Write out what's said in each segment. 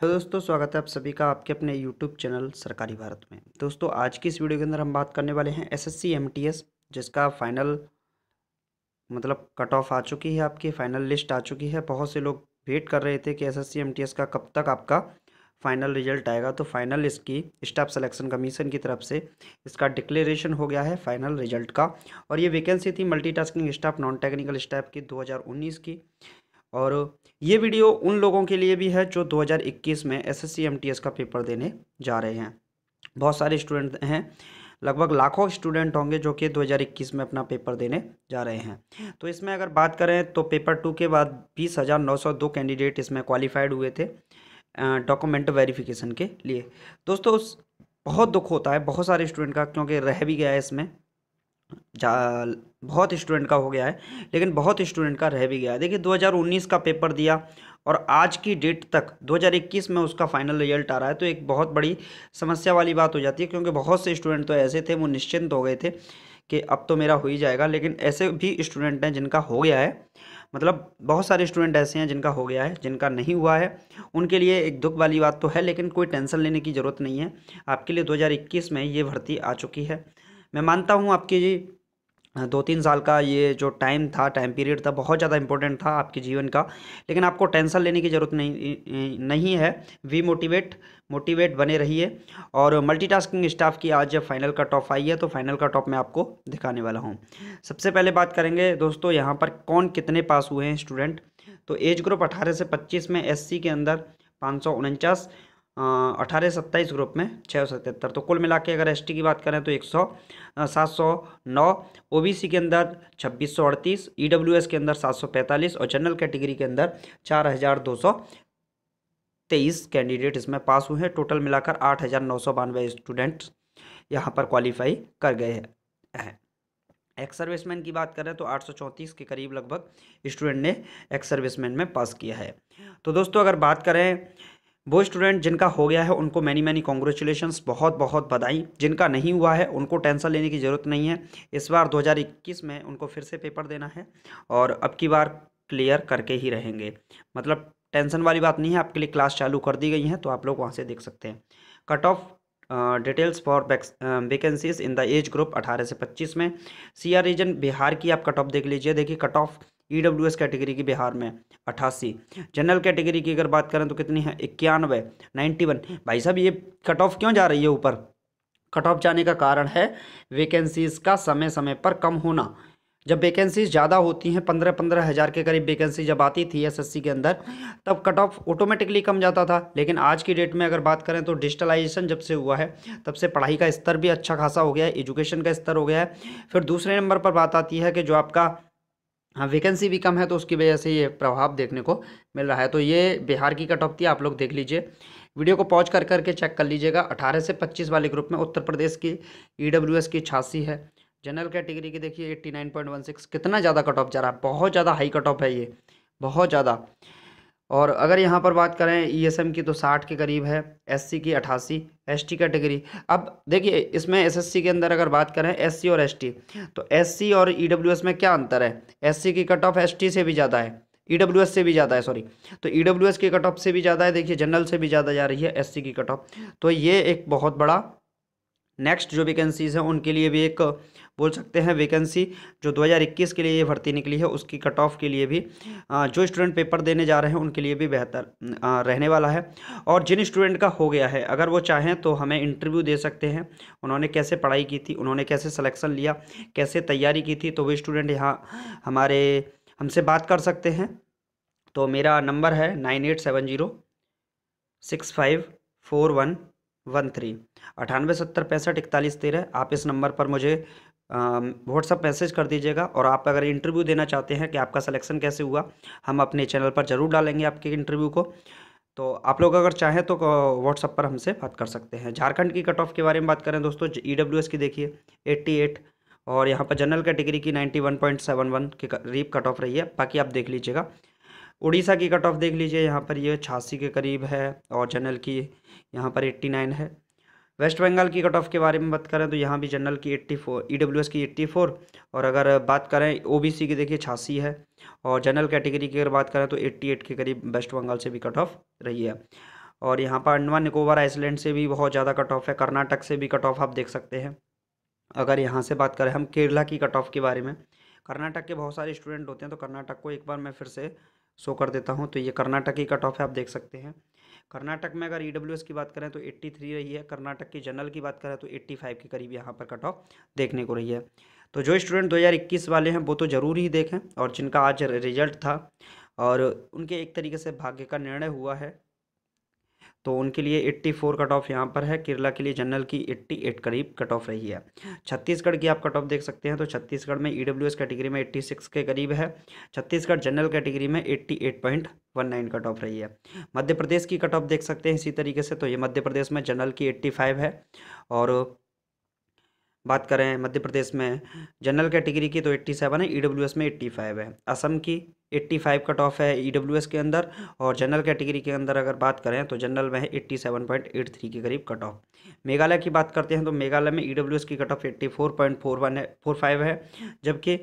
hello दोस्तों स्वागत है आप सभी का आपके अपने यूट्यूब चैनल सरकारी भारत में दोस्तों आज की इस वीडियो के अंदर हम बात करने वाले हैं एसएससी एमटीएस जिसका फाइनल मतलब कट ऑफ आ चुकी है आपकी फाइनल लिस्ट आ चुकी है बहुत से लोग वेट कर रहे थे कि एसएससी एमटीएस का कब तक आपका फाइनल रिजल्ट आएगा तो फाइनल इसकी स्टाफ सेलेक्शन कमीशन की तरफ से इसका डिक्लेरेशन हो गया है फाइनल रिजल्ट का और ये वैकेंसी थी multitasking staff non technical staff की 2019 की और ये वीडियो उन लोगों के लिए भी है जो 2021 में एसएससी एमटीएस का पेपर देने जा रहे हैं बहुत सारे स्टूडेंट हैं लगभग लाखों स्टूडेंट होंगे जो कि 2021 में अपना पेपर देने जा रहे हैं तो इसमें अगर बात करें तो पेपर टू के बाद बीस हज़ार नौ सौ दो कैंडिडेट इसमें क्वालिफाइड हुए थे डॉक्यूमेंट वेरिफिकेशन के लिए दोस्तों बहुत दुख होता है बहुत सारे स्टूडेंट का क्योंकि रह भी गया है इसमें बहुत स्टूडेंट का हो गया है लेकिन बहुत स्टूडेंट का रह भी गया है देखिए 2019 का पेपर दिया और आज की डेट तक 2021 में उसका फाइनल रिजल्ट आ रहा है तो एक बहुत बड़ी समस्या वाली बात हो जाती है क्योंकि बहुत से स्टूडेंट तो ऐसे थे वो निश्चिंत हो गए थे कि अब तो मेरा हो ही जाएगा लेकिन ऐसे भी स्टूडेंट हैं जिनका हो गया है मतलब बहुत सारे स्टूडेंट ऐसे हैं जिनका हो गया है जिनका नहीं हुआ है उनके लिए एक दुख वाली बात तो है लेकिन कोई टेंशन लेने की ज़रूरत नहीं है आपके लिए 2021 में ये भर्ती आ चुकी है मैं मानता हूँ आपकी दो तीन साल का ये जो टाइम था टाइम पीरियड था बहुत ज़्यादा इंपॉर्टेंट था आपके जीवन का लेकिन आपको टेंशन लेने की ज़रूरत नहीं नहीं है वी मोटिवेट मोटिवेट बने रहिए और मल्टीटास्किंग स्टाफ की आज जब फाइनल का टॉप आई है तो फाइनल का टॉप मैं आपको दिखाने वाला हूँ सबसे पहले बात करेंगे दोस्तों यहाँ पर कौन कितने पास हुए हैं स्टूडेंट तो एज ग्रुप अठारह से पच्चीस में एस के अंदर पाँच अठारह सत्ताईस ग्रुप में छः सौ सतहत्तर तो कुल मिला के अगर एस की बात करें तो एक सौ सात सौ नौ ओ के अंदर छब्बीस सौ अड़तीस ई e के अंदर सात सौ पैंतालीस और जनरल कैटेगरी के अंदर चार हज़ार दो सौ तेईस कैंडिडेट इसमें पास हुए हैं टोटल मिलाकर आठ हज़ार नौ सौ बानवे स्टूडेंट यहाँ पर क्वालिफाई कर गए हैं एक्स सर्विसमैन की बात करें तो आठ के करीब लगभग स्टूडेंट ने एक्स सर्विसमैन में पास किया है तो दोस्तों अगर बात करें वो स्टूडेंट जिनका हो गया है उनको मैनी मैनी कॉन्ग्रेचुलेशन बहुत बहुत बधाई जिनका नहीं हुआ है उनको टेंशन लेने की ज़रूरत नहीं है इस बार 2021 में उनको फिर से पेपर देना है और अब की बार क्लियर करके ही रहेंगे मतलब टेंशन वाली बात नहीं है आपके लिए क्लास चालू कर दी गई हैं तो आप लोग वहाँ से देख सकते हैं cut off details for vacancies in the age group 18 से 25 में सी रीजन बिहार की आप कट ऑफ देख लीजिए देखिए cut off E W S category की बिहार में अट्ठासी जनरल कैटेगरी की अगर बात करें तो कितनी है इक्यानवे नाइन्टी वन भाई साहब ये कट ऑफ क्यों जा रही है ऊपर कट ऑफ जाने का कारण है वैकेंसीज़ का समय समय पर कम होना जब वैकेंसीज ज़्यादा होती हैं पंद्रह पंद्रह हज़ार के करीब वैकेंसी जब आती थी एसएससी के अंदर तब कट ऑफ ऑटोमेटिकली कम जाता था लेकिन आज की डेट में अगर बात करें तो डिजिटलाइजेशन जब से हुआ है तब से पढ़ाई का स्तर भी अच्छा खासा हो गया है एजुकेशन का स्तर हो गया है फिर दूसरे नंबर पर बात आती है कि जो आपका हाँ वैकेंसी भी कम है तो उसकी वजह से ये प्रभाव देखने को मिल रहा है तो ये बिहार की कट ऑफ थी आप लोग देख लीजिए वीडियो को पॉज कर करके चेक कर लीजिएगा 18 से 25 वाले ग्रुप में उत्तर प्रदेश की ई e की छासी है जनरल कैटेगरी की देखिए 89.16 कितना ज़्यादा कट ऑफ जा रहा है बहुत ज़्यादा हाई कट ऑफ है ये बहुत ज़्यादा और अगर यहाँ पर बात करें ईएसएम e की तो साठ के करीब है एससी की एस एसटी कैटेगरी अब देखिए इसमें एसएससी के अंदर अगर बात करें एससी और एसटी तो एससी और ईडब्ल्यूएस e में क्या अंतर है एससी की कट ऑफ एसटी से भी ज़्यादा है ईडब्ल्यूएस e से भी ज़्यादा है सॉरी तो ईडब्ल्यूएस की कट ऑफ से भी ज़्यादा है देखिए जनरल से भी ज़्यादा जा रही है सी की कट ऑफ तो ये एक बहुत बड़ा नेक्स्ट जो वैकेंसीज़ हैं उनके लिए भी एक बोल सकते हैं वैकेंसी जो 2021 के लिए ये भर्ती निकली है उसकी कट ऑफ के लिए भी जो स्टूडेंट पेपर देने जा रहे हैं उनके लिए भी बेहतर रहने वाला है और जिन स्टूडेंट का हो गया है अगर वो चाहें तो हमें इंटरव्यू दे सकते हैं उन्होंने कैसे पढ़ाई की थी उन्होंने कैसे सलेक्शन लिया कैसे तैयारी की थी तो वे स्टूडेंट यहाँ हमारे हमसे बात कर सकते हैं तो मेरा नंबर है nine eight seven zero six five four one one three अठानवे सत्तर पैंसठ इकतालीस तेरह आप इस नंबर पर मुझे व्हाट्सअप मैसेज कर दीजिएगा और आप अगर इंटरव्यू देना चाहते हैं कि आपका सलेक्शन कैसे हुआ हम अपने चैनल पर ज़रूर डालेंगे आपके इंटरव्यू को तो आप लोग अगर चाहें तो व्हाट्सअप पर हमसे बात कर सकते हैं झारखंड की कट ऑफ के बारे में बात करें दोस्तों ई की देखिए एट्टी और यहाँ पर जनरल कैटेगरी की नाइन्टी वन के करीब कट ऑफ रही है बाकी आप देख लीजिएगा उड़ीसा की कट ऑफ देख लीजिए यहाँ पर ये छियासी के करीब है और जनरल की यहाँ पर 89 है वेस्ट बंगाल की कट ऑफ के बारे में बात करें तो यहाँ भी जनरल की एट्टी डब्ल्यू एस e की एट्टी फोर और अगर बात करें ओबीसी की देखिए छियासी है और जनरल कैटेगरी की अगर बात करें तो एट्टी एट के करीब वेस्ट बंगाल से भी कट ऑफ रही है और यहाँ पर अंडमान निकोबार आइसलैंड से भी बहुत ज़्यादा कट ऑफ है कर्नाटक से भी कट ऑफ आप देख सकते हैं अगर यहाँ से बात करें हम केरला की कट ऑफ के बारे में कर्नाटक के बहुत सारे स्टूडेंट होते हैं तो कर्नाटक को एक बार मैं फिर से शो कर देता हूँ तो ये कर्नाटक की कट ऑफ है आप देख सकते हैं कर्नाटक में अगर ई e की बात करें तो 83 रही है कर्नाटक की जनरल की बात करें तो 85 के करीब यहाँ पर कट ऑफ देखने को रही है तो जो स्टूडेंट 2021 वाले हैं वो तो ज़रूर ही देखें और जिनका आज रिजल्ट था और उनके एक तरीके से भाग्य का निर्णय हुआ है तो उनके लिए 84 कट ऑफ यहाँ पर है केरला के लिए जनरल की 88 करीब कट ऑफ रही है छत्तीसगढ़ की आप कट ऑफ देख सकते हैं तो छत्तीसगढ़ में ई e कैटेगरी में 86 के करीब है छत्तीसगढ़ जनरल कैटेगरी में 88.19 कट ऑफ रही है मध्य प्रदेश की कट ऑफ देख सकते हैं इसी तरीके से तो ये मध्य प्रदेश में जनरल की 85 है और बात करें मध्य प्रदेश में जनरल कैटेगरी की तो 87 है ईडब्ल्यूएस e में 85 है असम की 85 कट ऑफ है ईडब्ल्यूएस e के अंदर और जनरल कैटेगरी के अंदर अगर बात करें तो जनरल में है 87.83 के करीब कट ऑफ मेघालय की बात करते हैं तो मेघालय में ईडब्ल्यूएस e की कट ऑफ एट्टी वन है फाइव है जबकि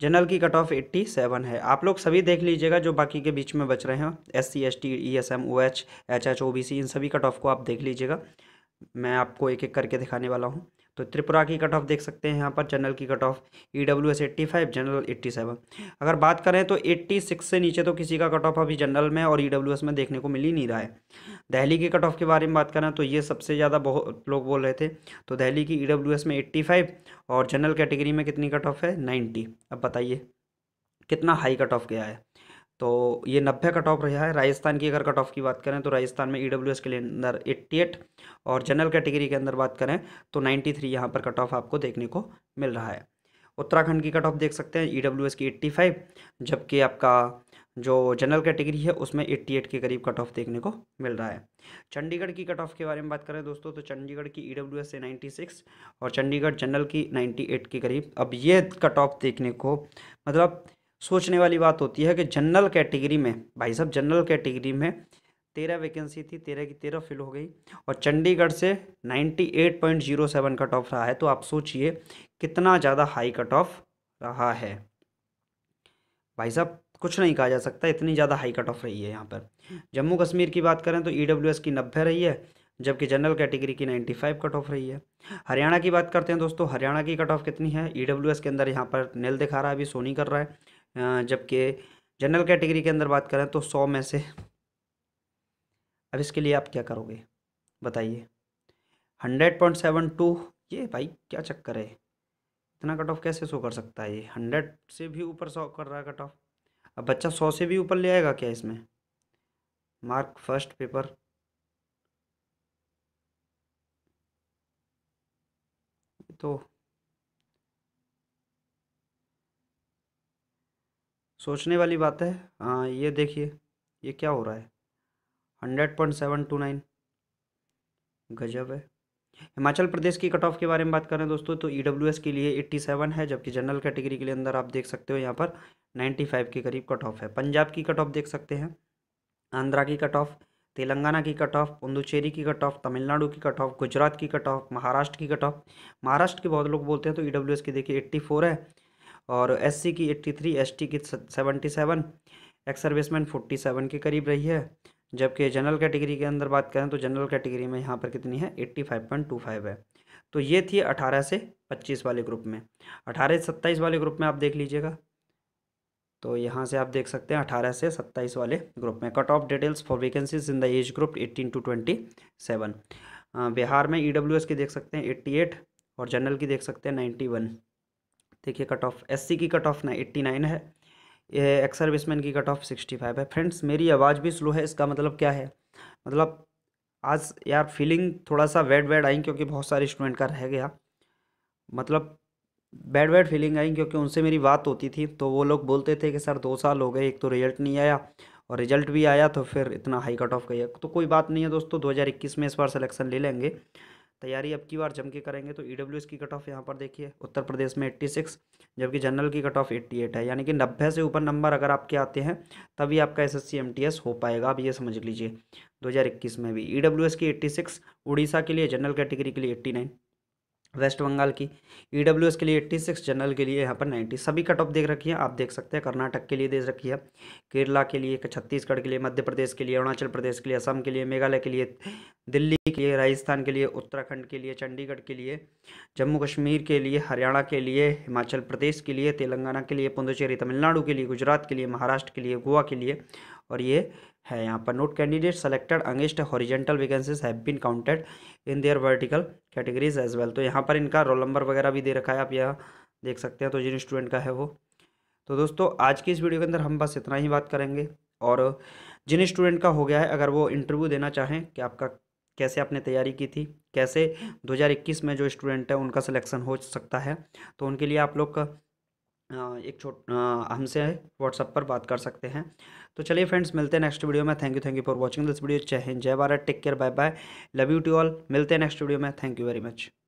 जनरल की कट ऑफ एट्टी सेवन है आप लोग सभी देख लीजिएगा जो बाकी के बीच में बच रहे हैं S C S T E S M O H H H O B C इन सभी कट ऑफ को आप देख लीजिएगा मैं आपको एक एक करके दिखाने वाला हूँ तो त्रिपुरा की कट ऑफ देख सकते हैं यहाँ पर जनरल की cut off E W S eighty five general eighty seven अगर बात करें तो एट्टी सिक्स से नीचे तो किसी का कट ऑफ अभी जनरल में और ई डब्ल्यू एस में देखने को मिल ही नहीं रहा है दहली की कट ऑफ के बारे में बात करें तो ये सबसे ज़्यादा बहुत लोग बोल रहे थे तो दहली की ई डब्ल्यू एस में एट्टी फाइव और जनरल कैटेगरी में कितनी कट ऑफ है नाइन्टी अब बताइए कितना हाई कट ऑफ गया है तो ये नब्बे कट ऑफ रहा है राजस्थान की अगर कट ऑफ की बात करें तो राजस्थान में ई e के अंदर एट और जनरल कैटेगरी के अंदर बात करें तो नाइन्टी थ्री यहाँ पर कट ऑफ आपको देखने को मिल रहा है उत्तराखंड की कट ऑफ देख सकते हैं ई e की एट्टी फाइव जबकि आपका जो जनरल कैटेगरी है उसमें एट के करीब कट ऑफ देखने को मिल रहा है चंडीगढ़ की कट ऑफ के बारे में बात करें दोस्तों तो चंडीगढ़ की ई e से 96 और चंडीगढ़ जनरल की नाइन्टी के करीब अब ये कट ऑफ देखने को मतलब सोचने वाली बात होती है कि जनरल कैटेगरी में भाई साहब जनरल कैटेगरी में तेरह वैकेंसी थी तेरह की तेरह फिल हो गई और चंडीगढ़ से ninety eight point zero seven cut off रहा है तो आप सोचिए कितना ज़्यादा हाई कट ऑफ रहा है भाई साहब कुछ नहीं कहा जा सकता इतनी ज़्यादा हाई कट ऑफ रही है यहाँ पर जम्मू कश्मीर की बात करें तो ई e की नब्बे रही है जबकि जनरल कैटेगरी की नाइन्टी फाइव कट ऑफ रही है हरियाणा की बात करते हैं दोस्तों हरियाणा की कट ऑफ कितनी है ई e के अंदर यहाँ पर नेल दिखा रहा है अभी सोनी कर रहा है जबकि जनरल कैटेगरी के अंदर बात करें तो सौ में से अब इसके लिए आप क्या करोगे बताइए हंड्रेड पॉइंट सेवन टू ये भाई क्या चक्कर है इतना कट ऑफ कैसे शो कर सकता है ये हंड्रेड से भी ऊपर सो कर रहा है कट ऑफ अब बच्चा सौ से भी ऊपर ले आएगा क्या इसमें मार्क फर्स्ट पेपर तो सोचने वाली बात है आ, हाँ, ये देखिए ये क्या हो रहा है hundred point seven two nine गजब है हिमाचल प्रदेश की कट ऑफ के बारे में बात करें दोस्तों तो ई e के लिए एट्टी सेवन है जबकि जनरल कैटेगरी के लिए अंदर आप देख सकते हो यहाँ पर नाइन्टी फाइव के करीब कट ऑफ है पंजाब की कट ऑफ देख सकते हैं आंध्रा की कट ऑफ तेलंगाना की कट ऑफ पुंदुचेरी की कट ऑफ तमिलनाडु की कट ऑफ गुजरात की कट ऑफ महाराष्ट्र की कट ऑफ महाराष्ट्र के बहुत लोग बोलते हैं तो ई e की देखिए एट्टी फोर है और एससी की एट्टी थ्री एस की seventy seven ex serviceman forty seven के करीब रही है जबकि जनरल कैटेगरी के अंदर बात करें तो जनरल कैटेगरी में यहाँ पर कितनी है eighty five point two five है तो ये थी अठारह से पच्चीस वाले ग्रुप में अठारह से सत्ताईस वाले ग्रुप में आप देख लीजिएगा तो यहाँ से आप देख सकते हैं अठारह से सत्ताईस वाले ग्रुप में cut off details for vacancies in the age group eighteen to twenty seven Bihar में ई e की देख सकते हैं एट्टी एट और जनरल की देख सकते हैं नाइन्टी वन देखिए कट ऑफ एस की कट ऑफ ना एट्टी नाइन है एक्स सर्विसमैन की कट ऑफ सिक्सटी फाइव है फ्रेंड्स मेरी आवाज़ भी स्लो है इसका मतलब क्या है मतलब आज यार फीलिंग थोड़ा सा वेड वेड आई क्योंकि बहुत सारे स्टूडेंट का रह गया मतलब बैड बैड फीलिंग आई क्योंकि उनसे मेरी बात होती थी तो वो लोग बोलते थे कि सर दो साल हो गए एक तो रिजल्ट नहीं आया और रिजल्ट भी आया तो फिर इतना हाई कट ऑफ गया तो कोई बात नहीं है दोस्तों 2021 में इस बार सिलेक्शन ले लेंगे तैयारी अब की बार जम के करेंगे तो ई e की कट ऑफ यहाँ पर देखिए उत्तर प्रदेश में 86 जबकि जनरल की कट ऑफ 88 है यानी कि नब्बे से ऊपर नंबर अगर आपके आते हैं तभी आपका एस एस हो पाएगा आप ये समझ लीजिए 2021 में भी ई e की 86 उड़ीसा के लिए जनरल कैटेगरी के लिए 89 वेस्ट बंगाल की ई e के लिए 86 जनरल के लिए यहाँ पर नाइन्टी सभी कट ऑफ देख रखी है आप देख सकते हैं कर्नाटक के लिए देख रखी है केरला के लिए छत्तीसगढ़ के लिए मध्य प्रदेश के लिए अरुणाचल प्रदेश के लिए असम के लिए मेघालय के लिए दिल्ली के लिए राजस्थान के लिए उत्तराखंड के लिए चंडीगढ़ के लिए जम्मू कश्मीर के लिए हरियाणा के लिए हिमाचल प्रदेश के लिए तेलंगाना के लिए पुंदुचेरी तमिलनाडु के लिए गुजरात के लिए महाराष्ट्र के लिए गोवा के लिए और ये है यहाँ पर note candidate selected against horizontal vacancies have been counted in their vertical categories as well तो यहाँ पर इनका रोल नंबर वगैरह भी दे रखा है आप यहाँ देख सकते हैं तो जिन स्टूडेंट का है वो तो दोस्तों आज की इस वीडियो के अंदर हम बस इतना ही बात करेंगे और जिन स्टूडेंट का हो गया है अगर वो इंटरव्यू देना चाहें कि आपका कैसे आपने तैयारी की थी कैसे 2021 में जो स्टूडेंट है उनका सिलेक्शन हो सकता है तो उनके लिए आप लोग एक छोट हमसे व्हाट्सअप पर बात कर सकते हैं तो चलिए फ्रेंड्स मिलते हैं नेक्स्ट वीडियो में thank you thank you for watching this video जय हिंद जय Bharat take care bye bye love you to all मिलते हैं नेक्स्ट वीडियो में थैंक यू वेरी मच